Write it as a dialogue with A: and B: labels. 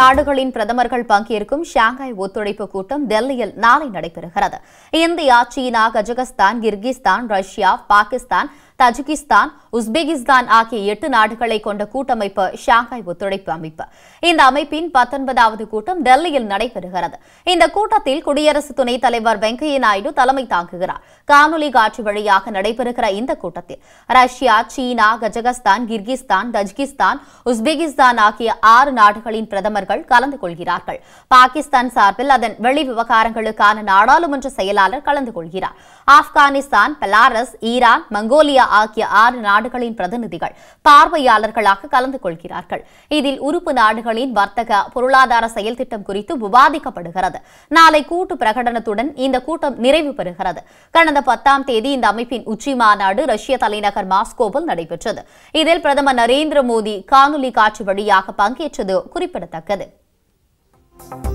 A: நாடுகளின் பிரதமர்கள் பங்கேற்கும் ஷாங்காய் ஒத்துழைப்பு கூட்டம் டெல்லியில் நாளை நடைபெறுகிறது India China Kazakhstan Kyrgyzstan Russia Pakistan Tajikistan Uzbekistan ஆகிய எட்டு நாடுகளை கொண்ட கூட்டமைப்பு ஷாங்காய் ஒத்துழைப்பு அமைப்பு இந்த அமைப்பின் பத்தொன்பதாவது கூட்டம் டெல்லியில் நடைபெறுகிறது இந்த கூட்டத்தில் குடியரசு துணைத் தலைவர் வெங்கையா நாயுடு தலைமை தாங்குகிறார் காணொலி காட்சி வழியாக நடைபெறுகிற இந்த கூட்டத்தில் ரஷ்யா சீனா கஜகஸ்தான் கிர்கிஸ்தான் தஜிகிஸ்தான் உஸ்பெகிஸ்தான் ஆகிய ஆறு நாடுகளின் பிரதமர் தலைவர்கள் கலந்து கொள்கிறார்கள் பாகிஸ்தான் சார்பில் அதன் வெளி விவகாரங்களுக்கான நாடாளுமன்ற செயலாளர் கலந்து கொள்கிறார் ஆப்கானிஸ்தான் பெலாரஸ் ஈரான் மங்கோலியா ஆகிய ஆறு நாடுகளின் பிரதிநிதிகள் பார்வையாளர்களாக கலந்து கொள்கிறார்கள் இதில் உறுப்பு நாடுகளின் வர்த்தக பொருளாதார செயல் திட்டம் குறித்து விவாதிக்கப்படுகிறது நாளை கூட்டு பிரகடனத்துடன் இந்த கூட்டம் நிறைவு பெறுகிறது கடந்த பத்தாம் தேதி இந்த அமைப்பின் உச்சி மாநாடு ரஷ்ய தலைநகர் மாஸ்கோவில் நடைபெற்றது இதில் பிரதமர் நரேந்திர மோடி காணொலி காட்சி வழியாக பங்கேற்றது குறிப்பிடத்தக்கது இருக்குது